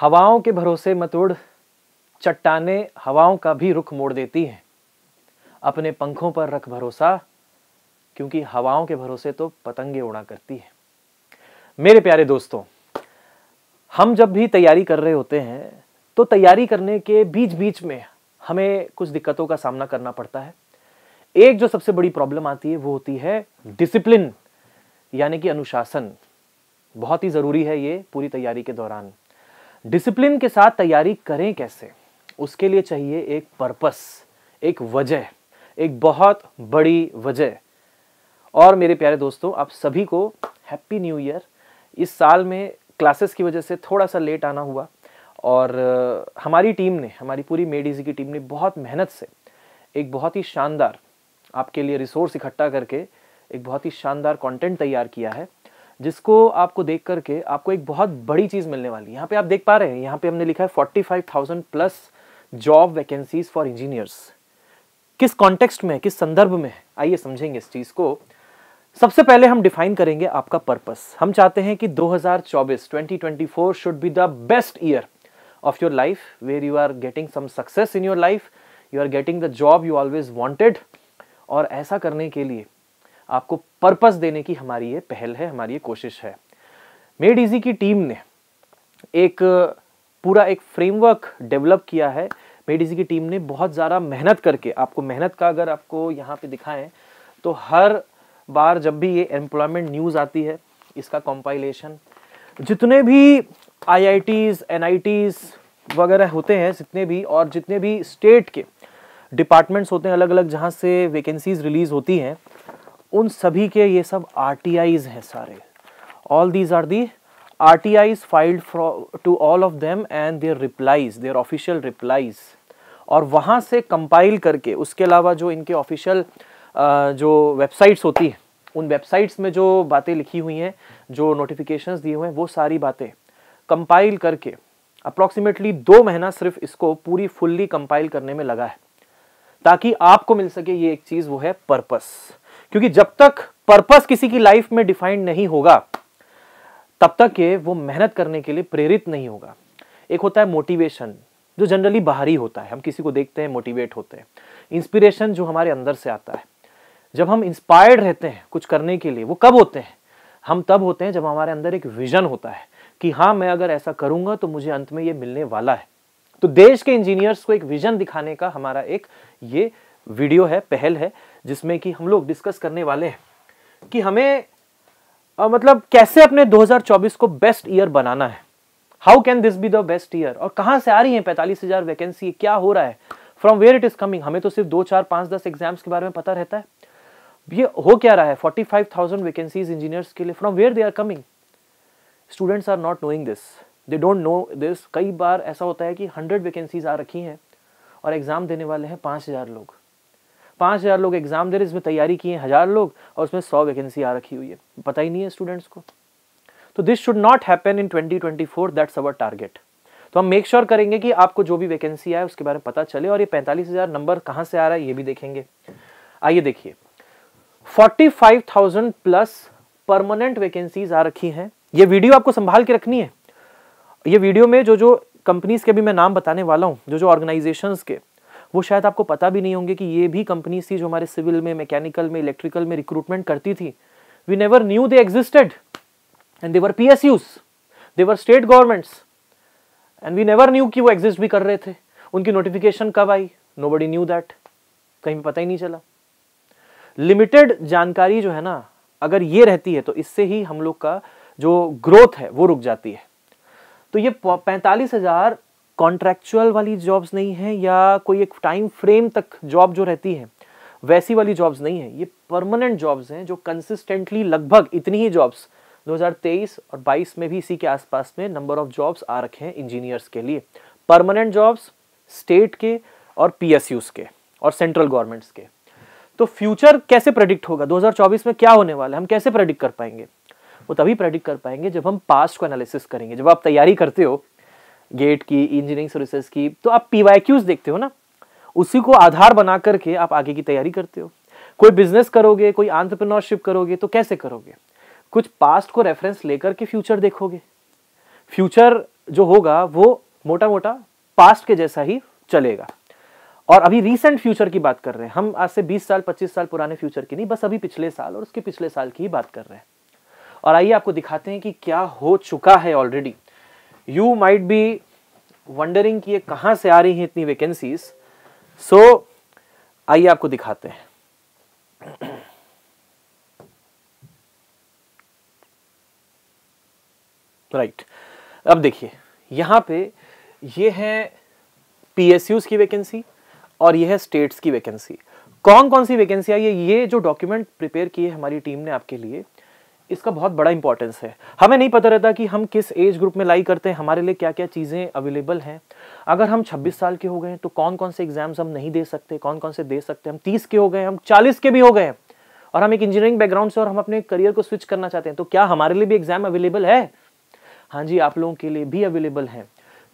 हवाओं के भरोसे मत उड़ चट्टाने हवाओं का भी रुख मोड़ देती हैं अपने पंखों पर रख भरोसा क्योंकि हवाओं के भरोसे तो पतंगे उड़ा करती हैं मेरे प्यारे दोस्तों हम जब भी तैयारी कर रहे होते हैं तो तैयारी करने के बीच बीच में हमें कुछ दिक्कतों का सामना करना पड़ता है एक जो सबसे बड़ी प्रॉब्लम आती है वो होती है डिसिप्लिन यानी कि अनुशासन बहुत ही ज़रूरी है ये पूरी तैयारी के दौरान डिसिप्लिन के साथ तैयारी करें कैसे उसके लिए चाहिए एक पर्पस एक वजह एक बहुत बड़ी वजह और मेरे प्यारे दोस्तों आप सभी को हैप्पी न्यू ईयर इस साल में क्लासेस की वजह से थोड़ा सा लेट आना हुआ और हमारी टीम ने हमारी पूरी मेडिजी की टीम ने बहुत मेहनत से एक बहुत ही शानदार आपके लिए रिसोर्स इकट्ठा करके एक बहुत ही शानदार कंटेंट तैयार किया है जिसको आपको देख करके आपको एक बहुत बड़ी चीज़ मिलने वाली है यहाँ पे आप देख पा रहे हैं यहाँ पे हमने लिखा है forty five thousand plus job vacancies for engineers किस कॉन्टेक्स्ट में किस संदर्भ में आइए समझेंगे इस चीज़ को सबसे पहले हम डिफाइन करेंगे आपका पर्पस हम चाहते हैं कि 2024 2024 should be the best year of your life where you are getting some success in your life you are getting the job you always wanted और ऐसा करने के लिए आपको पर्पस देने की हमारी ये पहल है हमारी ये कोशिश है मेड इजी की टीम ने एक पूरा एक फ्रेमवर्क डेवलप किया है मेड इजी की टीम ने बहुत ज़्यादा मेहनत करके आपको मेहनत का अगर आपको यहाँ पे दिखाएं तो हर बार जब भी ये एम्प्लॉयमेंट न्यूज़ आती है इसका कॉम्पाइलेशन जितने भी I I Ts N I Ts वगैरह होते हैं जितने भी और जितने भी स्टेट के डिपार्टमेंट्स होते हैं अलग अलग जहाँ से वैकेंसीज़ रिलीज़ होती हैं उन सभी के ये सब आर हैं सारे all these are the R T Is filed to all of them and their replies their official replies और वहाँ से कंपाइल करके उसके अलावा जो इनके ऑफिशियल जो वेबसाइट्स होती है उन वेबसाइट्स में जो बातें लिखी हुई हैं जो नोटिफिकेशन दिए हुए हैं वो सारी बातें कंपाइल करके अप्रॉक्सीमेटली दो महीना सिर्फ इसको पूरी फुल्ली कंपाइल करने में लगा है ताकि आपको मिल सके ये एक चीज़ वो है पर्पस क्योंकि जब तक पर्पस किसी की लाइफ में डिफाइंड नहीं होगा तब तक ये वो मेहनत करने के लिए प्रेरित नहीं होगा एक होता है मोटिवेशन जो जनरली बाहरी होता है हम किसी को देखते हैं मोटिवेट होते हैं इंस्पिरेशन जो हमारे अंदर से आता है जब हम इंस्पायर्ड रहते हैं कुछ करने के लिए वो कब होते हैं हम तब होते हैं जब हमारे अंदर एक विजन होता है कि हाँ मैं अगर ऐसा करूंगा तो मुझे अंत में ये मिलने वाला है तो देश के इंजीनियर्स को एक विजन दिखाने का हमारा एक ये वीडियो है पहल है जिसमें कि हम लोग डिस्कस करने वाले हैं कि हमें आ, मतलब कैसे अपने 2024 को बेस्ट ईयर बनाना है how can this be the best year और कहाँ से आ रही है पैंतालीस हजार वैकेंसी क्या हो रहा है from where it is coming हमें तो सिर्फ दो चार पांच दस एग्जाम्स के बारे में पता रहता है ये हो क्या रहा है forty five thousand vacancies engineers के लिए from where they are coming students are not knowing this they don't know this कई बार ऐसा होता है कि हंड्रेड वैकेंसीज आ रखी हैं और एग्ज़ाम देने वाले हैं पाँच हज़ार लोग पाँच हज़ार लोग एग्ज़ाम दे रहे इसमें तैयारी किए हैं हज़ार लोग और उसमें सौ वैकेंसी आ रखी हुई है पता ही नहीं है स्टूडेंट्स को तो this should not happen in twenty twenty four that's our target तो हम मेक श्योर sure करेंगे कि आपको जो भी वैकेंसी आए उसके बारे में पता चले और ये पैंतालीस हज़ार नंबर कहाँ से आ रहा है ये भी देखेंगे आइए देखिए forty five thousand plus permanent vacancies आ रखी हैं ये वीडियो आपको संभाल के रखनी है ये वीडियो में जो जो कंपनीज के भी मैं नाम बताने वाला हूँ जो जो ऑर्गेनाइजेशंस के वो शायद आपको पता भी नहीं होंगे कि ये भी कंपनीज थी जो हमारे सिविल में मैकेनिकल में इलेक्ट्रिकल में रिक्रूटमेंट करती थी we never knew they existed and their P S Us their state governments and we never knew कि वो एग्जिस्ट भी कर रहे थे उनकी नोटिफिकेशन कब आई नो बडी न्यू दैट कहीं पता ही नहीं चला लिमिटेड जानकारी जो है ना अगर ये रहती है तो इससे ही हम लोग का जो ग्रोथ है वो रुक जाती है तो ये पैंतालीस हजार कॉन्ट्रैक्चुअल वाली जॉब्स नहीं है या कोई एक टाइम फ्रेम तक जॉब जो रहती है वैसी वाली जॉब्स नहीं है ये परमानेंट जॉब्स हैं जो कंसिस्टेंटली लगभग इतनी ही जॉब्स 2023 और 22 में भी इसी के आसपास में नंबर ऑफ जॉब्स आ रखे हैं इंजीनियर्स के लिए परमानेंट जॉब्स स्टेट के और पीएसयूस के और सेंट्रल गवर्नमेंट्स के तो फ्यूचर कैसे प्रडिक्ट होगा 2024 में क्या होने वाला है हम कैसे प्रडिक्ट कर पाएंगे वो तभी प्रेडिक्ट कर पाएंगे जब हम पास्ट को एनालिसिस करेंगे जब आप तैयारी करते हो गेट की इंजीनियरिंग सर्विसेज की तो आप पी देखते हो ना उसी को आधार बना करके आप आगे की तैयारी करते हो कोई बिजनेस करोगे कोई आंट्रप्रनोरशिप करोगे तो कैसे करोगे कुछ पास्ट को रेफरेंस लेकर के फ्यूचर देखोगे फ्यूचर जो होगा वो मोटा मोटा पास्ट के जैसा ही चलेगा और अभी रिसेंट फ्यूचर की बात कर रहे हैं हम आज से 20 साल 25 साल पुराने फ्यूचर की नहीं बस अभी पिछले साल और उसके पिछले साल की ही बात कर रहे हैं और आइए आपको दिखाते हैं कि क्या हो चुका है already you might be wondering कि ये कहां से आ रही हैं इतनी वैकेंसीज सो so, आइए आपको दिखाते हैं राइट right. अब देखिए यहां पे ये है पीएसयूज की वैकेंसी और ये है स्टेट्स की वैकेंसी कौन कौन सी वैकेंसी आई है ये जो डॉक्यूमेंट प्रिपेयर किए हमारी टीम ने आपके लिए इसका बहुत बड़ा इंपॉर्टेंस है हमें नहीं पता रहता कि हम किस एज ग्रुप में लाई करते हैं हमारे लिए क्या क्या चीज़ें अवेलेबल हैं अगर हम 26 साल के हो गए तो कौन कौन से एग्जाम्स हम नहीं दे सकते कौन कौन से दे सकते हम 30 के हो गए हम 40 के भी हो गए हैं और हम एक इंजीनियरिंग बैकग्राउंड से और हम अपने करियर को स्विच करना चाहते हैं तो क्या हमारे लिए भी एग्जाम अवेलेबल है हाँ जी आप लोगों के लिए भी अवेलेबल है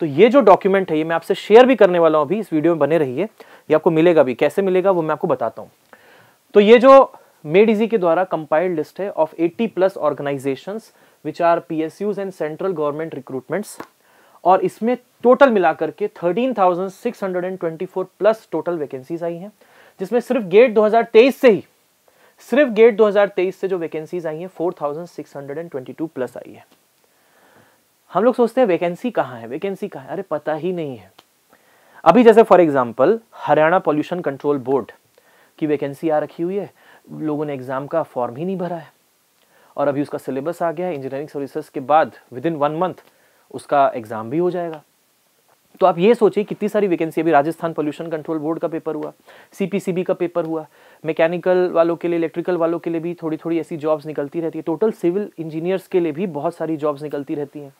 तो ये जो डॉक्यूमेंट है ये मैं आपसे शेयर भी करने वाला हूँ अभी इस वीडियो में बने रहिए ये आपको मिलेगा भी कैसे मिलेगा वो मैं आपको बताता हूँ तो ये जो मेडिजी के द्वारा कंपाइल्ड लिस्ट है of 80 plus organisations which are PSUs and central government recruitments और इसमें टोटल मिलाकर के 13,624 प्लस टोटल वैकेंसीज आई हैं जिसमें सिर्फ गेट 2023 से ही सिर्फ गेट 2023 से जो वैकेंसीज आई हैं 4,622 प्लस आई है हम लोग सोचते हैं वैकेंसी कहाँ है वैकेंसी कहाँ है अरे पता ही नहीं है अभी जैसे for example Haryana pollution control board की वैकेंसी आ रखी हुई है लोगों ने एग्ज़ाम का फॉर्म ही नहीं भरा है और अभी उसका सिलेबस आ गया है इंजीनियरिंग सर्विसेज के बाद विद इन वन मंथ उसका एग्ज़ाम भी हो जाएगा तो आप ये सोचिए कितनी सारी वैकेंसी अभी राजस्थान पोल्यूशन कंट्रोल बोर्ड का पेपर हुआ सीपीसीबी का पेपर हुआ मैकेनिकल वालों के लिए इलेक्ट्रिकल वालों के लिए भी थोड़ी थोड़ी ऐसी जॉब्स निकलती रहती है टोटल सिविल इंजीनियर्स के लिए भी बहुत सारी जॉब्स निकलती रहती हैं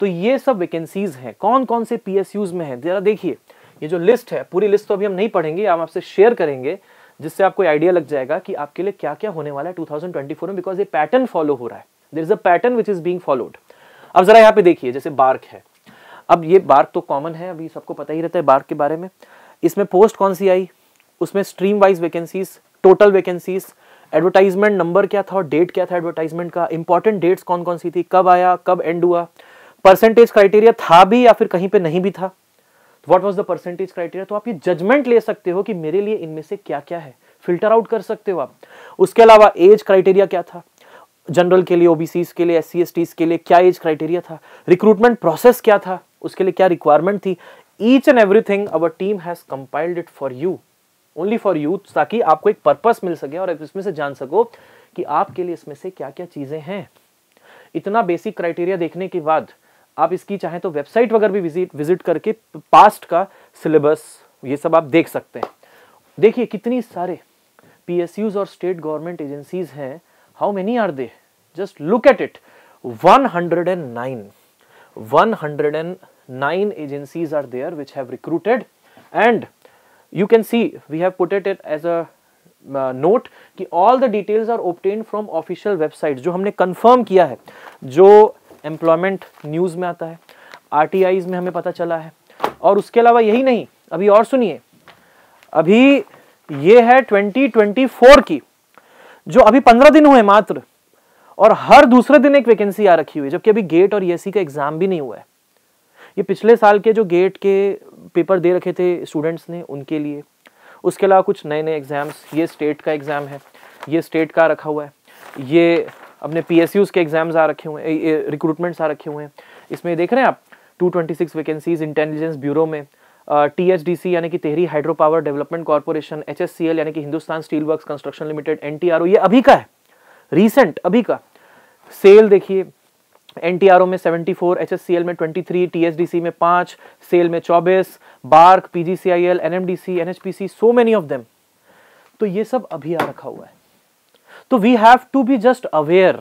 तो ये सब वैकेंसीज़ हैं कौन कौन से पी में हैं ज़रा देखिए ये जो लिस्ट है पूरी लिस्ट तो अभी हम नहीं पढ़ेंगे हम आपसे शेयर करेंगे जिससे आपको आइडिया लग जाएगा कि आपके लिए क्या क्या होने वाला है 2024 में बिकॉज ये पैटर्न फॉलो हो रहा है there is a pattern which is being followed अब जरा यहाँ पे देखिए जैसे बार्क है अब ये बार्क तो कॉमन है अभी सबको पता ही रहता है बार्क के बारे में इसमें पोस्ट कौन सी आई उसमें stream wise vacancies total vacancies advertisement number क्या था और डेट क्या था एडवर्टाइजमेंट का इंपॉर्टेंट डेट्स कौन कौन सी थी कब आया कब एंड हुआ परसेंटेज क्राइटेरिया था भी या फिर कहीं पे नहीं भी था what was the percentage criteria तो आप ये जजमेंट ले सकते हो कि मेरे लिए इनमें से क्या क्या है फिल्टर आउट कर सकते हो आप उसके अलावा एज क्राइटेरिया क्या था जनरल के लिए ओबीसी के लिए एस सी के लिए क्या एज क्राइटेरिया था रिक्रूटमेंट प्रोसेस क्या था उसके लिए क्या रिक्वायरमेंट थी each and everything our team has compiled it for you only for youth ताकि आपको एक पर्पस मिल सके और इसमें से जान सको कि आपके लिए इसमें से क्या क्या चीज़ें हैं इतना बेसिक क्राइटेरिया देखने के बाद आप इसकी चाहें तो वेबसाइट वगैरह भी विजिट विजिट करके पास्ट का सिलेबस ये सब आप देख सकते हैं देखिए कितनी सारे पी और स्टेट गवर्नमेंट एजेंसीज हैं how many are they just look at it 109 109 agencies are there which have recruited and you can see we have put it as a note कि all the details are obtain from official website जो हमने confirm किया है जो employment news में आता है are में हमें पता चला है और उसके अलावा यही नहीं अभी और सुनिए अभी ये है 2024 की जो अभी 15 दिन हुए मात्र और हर दूसरे दिन एक वैकेंसी आ रखी हुई है जबकि अभी गेट और ईएससी e e का एग्जाम भी नहीं हुआ है ये पिछले साल के जो गेट के पेपर दे रखे थे स्टूडेंट्स ने उनके लिए उसके अलावा कुछ नए नए एग्ज़ाम्स ये स्टेट का एग्ज़ाम है ये स्टेट का रखा हुआ है ये अपने पी के एग्जाम्स आ रखे हुए हैं रिक्रूटमेंट्स आ रखे हुए हैं इसमें देख रहे हैं आप 226 वैकेंसीज इंटेलिजेंस ब्यूरो में टी एच डी सी यानी कि Tehri hydro power development corporation H S C L यानी कि Hindustan steel work construction limited N T R O ये अभी का है रिसेंट अभी का सेल देखिए एन टी आर ओ में 74 एच एस सी एल में 23 टी एच डी सी में पाँच सेल में चौबीस BARC P G C I L N M D C N H P C so many of them तो ये सब अभी आ रखा हुआ है तो we have to be just aware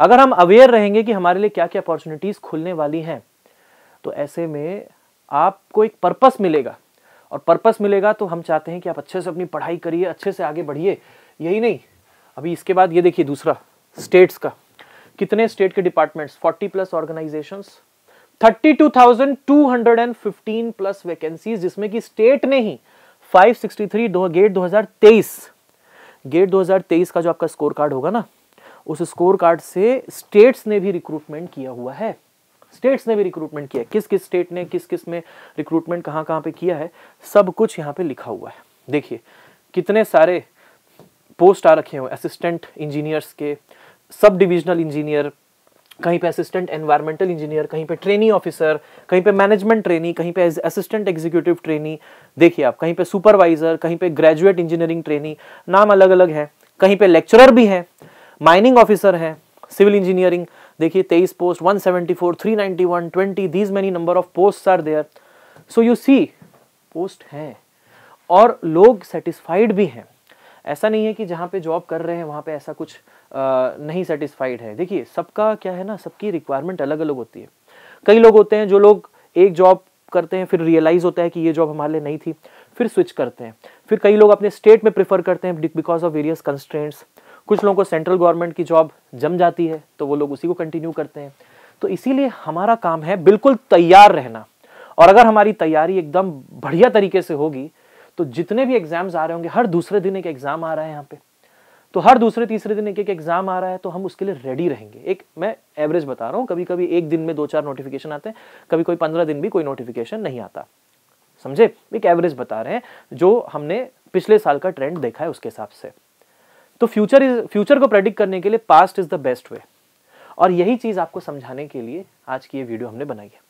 अगर हम अवेयर रहेंगे कि हमारे लिए क्या क्या अपॉर्चुनिटीज खुलने वाली हैं तो ऐसे में आपको एक पर्पस मिलेगा और पर्पस मिलेगा तो हम चाहते हैं कि आप अच्छे से अपनी पढ़ाई करिए अच्छे से आगे बढ़िए यही नहीं अभी इसके बाद ये देखिए दूसरा स्टेट्स का कितने स्टेट के departments 40 plus and 32,215 plus vacancies जिसमें कि स्टेट ने ही 563 दो गेट तेईस गेट 2023 का जो आपका स्कोर कार्ड होगा ना उस स्कोर कार्ड से स्टेट्स ने भी रिक्रूटमेंट किया हुआ है स्टेट्स ने भी रिक्रूटमेंट किया है किस किस स्टेट ने किस किस में रिक्रूटमेंट कहाँ कहाँ पे किया है सब कुछ यहाँ पे लिखा हुआ है देखिए कितने सारे पोस्ट आ रखे हुए असिस्टेंट इंजीनियर्स के सब डिविजनल इंजीनियर कहीं पे असिस्टेंट एनवायरमेंटल इंजीनियर कहीं पे ट्रेनी ऑफिसर कहीं पे मैनेजमेंट ट्रेनी कहीं पे असिस्टेंट एग्जीक्यूटिव ट्रेनी देखिए आप कहीं पे सुपरवाइजर कहीं पे ग्रेजुएट इंजीनियरिंग ट्रेनी नाम अलग अलग है कहीं पे लेक्चरर भी है माइनिंग ऑफिसर है सिविल इंजीनियरिंग देखिए तेईस post one seventy four three ninety one twenty these many number of post are there so you see post हैं और लोग सेटिस्फाइड भी हैं ऐसा नहीं है कि जहाँ पे जॉब कर रहे हैं वहाँ पे ऐसा कुछ आ, नहीं सेटिस्फाइड है देखिए सबका क्या है ना सबकी रिक्वायरमेंट अलग अलग होती है कई लोग होते हैं जो लोग एक जॉब करते हैं फिर रियलाइज़ होता है कि ये जॉब हमारे लिए नहीं थी फिर स्विच करते हैं फिर कई लोग अपने स्टेट में प्रेफर करते हैं बिकॉज ऑफ वेरियस कंस्ट्रेंट्स कुछ लोगों को सेंट्रल गवर्नमेंट की जॉब जम जाती है तो वो लोग उसी को कंटिन्यू करते हैं तो इसीलिए हमारा काम है बिल्कुल तैयार रहना और अगर हमारी तैयारी एकदम बढ़िया तरीके से होगी तो जितने भी एग्जाम्स आ रहे होंगे हर दूसरे दिन एक एग्जाम आ रहा है यहाँ पे तो हर दूसरे तीसरे दिन एक एक एग्जाम आ रहा है तो हम उसके लिए रेडी रहेंगे एक मैं एवरेज बता रहा हूँ कभी कभी एक दिन में दो चार नोटिफिकेशन आते हैं कभी कोई पंद्रह दिन भी कोई नोटिफिकेशन नहीं आता समझे एक एवरेज बता रहे हैं जो हमने पिछले साल का ट्रेंड देखा है उसके हिसाब से तो फ्यूचर इज फ्यूचर को प्रेडिक्ट करने के लिए past is the best way और यही चीज़ आपको समझाने के लिए आज की ये वीडियो हमने बनाई है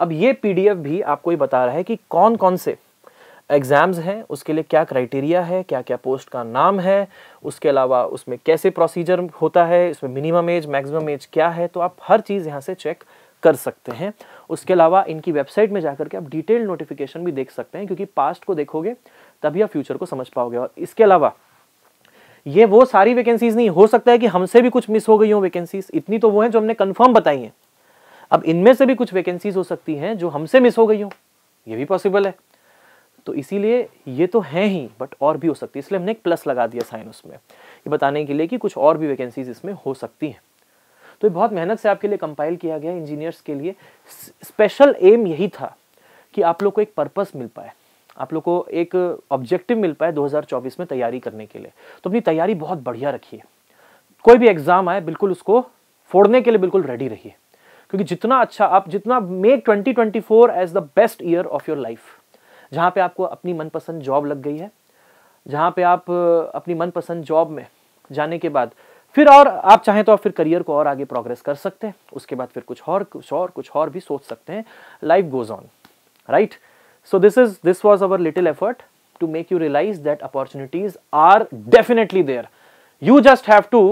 अब ये पीडीएफ भी आपको ये बता रहा है कि कौन कौन से एग्ज़ाम्स हैं उसके लिए क्या क्राइटेरिया है क्या क्या पोस्ट का नाम है उसके अलावा उसमें कैसे प्रोसीजर होता है इसमें मिनिमम एज मैक्सिमम एज क्या है तो आप हर चीज़ यहाँ से चेक कर सकते हैं उसके अलावा इनकी वेबसाइट में जाकर के आप डिटेल नोटिफिकेशन भी देख सकते हैं क्योंकि पास्ट को देखोगे तभी आप फ्यूचर को समझ पाओगे और इसके अलावा ये वो सारी वैकेंसीज नहीं हो सकता है कि हमसे भी कुछ मिस हो गई हो वैकेंसीज इतनी तो वो हैं जो हमने कंफर्म बताई हैं अब इनमें से भी कुछ वैकेंसीज हो सकती हैं जो हमसे मिस हो गई हो ये भी पॉसिबल है तो इसीलिए ये तो है ही बट और भी हो सकती है इसलिए हमने एक प्लस लगा दिया साइन उसमें ये बताने के लिए कि कुछ और भी वैकेंसीज इसमें हो सकती हैं तो ये बहुत मेहनत से आपके लिए कंपाइल किया गया इंजीनियर्स के लिए स्पेशल एम यही था कि आप लोग को एक पर्पस मिल पाए आप लोग को एक ऑब्जेक्टिव मिल पाए 2024 में तैयारी करने के लिए तो अपनी तैयारी बहुत बढ़िया रखिए कोई भी एग्जाम आए बिल्कुल उसको फोड़ने के लिए बिल्कुल रेडी रहिए क्योंकि जितना अच्छा आप जितना make 2024 as the best year of your life जहाँ पे आपको अपनी मनपसंद जॉब लग गई है जहाँ पे आप अपनी मनपसंद जॉब में जाने के बाद फिर और आप चाहें तो आप फिर करियर को और आगे प्रोग्रेस कर सकते हैं उसके बाद फिर कुछ और कुछ और कुछ और भी सोच सकते हैं life goes on right so this is this was our little effort to make you realise that opportunities are definitely there you just have to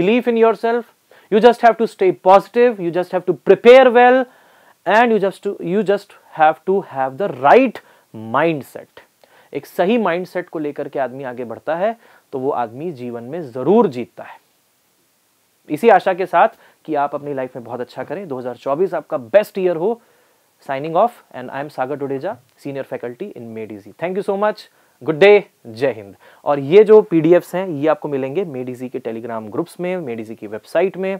believe in yourself you just have to stay positive you just have to prepare well and you just you just have to have the right mindset एक सही mindset को लेकर के आदमी आगे बढ़ता है तो वो आदमी जीवन में जरूर जीतता है इसी आशा के साथ कि आप अपनी लाइफ में बहुत अच्छा करें 2024 आपका बेस्ट ईयर हो signing off and I am Sagar Tuteja senior faculty in Made Easy thank you so much good day Jai Hind और ये जो पी हैं ये आपको मिलेंगे मेडिजी के टेलीग्राम ग्रुप्स में मेडिजी की वेबसाइट में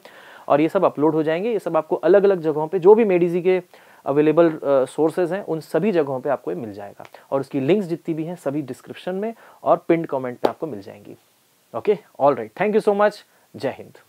और ये सब अपलोड हो जाएंगे ये सब आपको अलग अलग जगहों पे जो भी मेडिजी के अवेलेबल सोर्सेज uh, हैं उन सभी जगहों पे आपको ये मिल जाएगा और उसकी लिंक्स जितनी भी हैं सभी डिस्क्रिप्शन में और पिंड कमेंट में आपको मिल जाएंगी okay all right thank you so much Jai Hind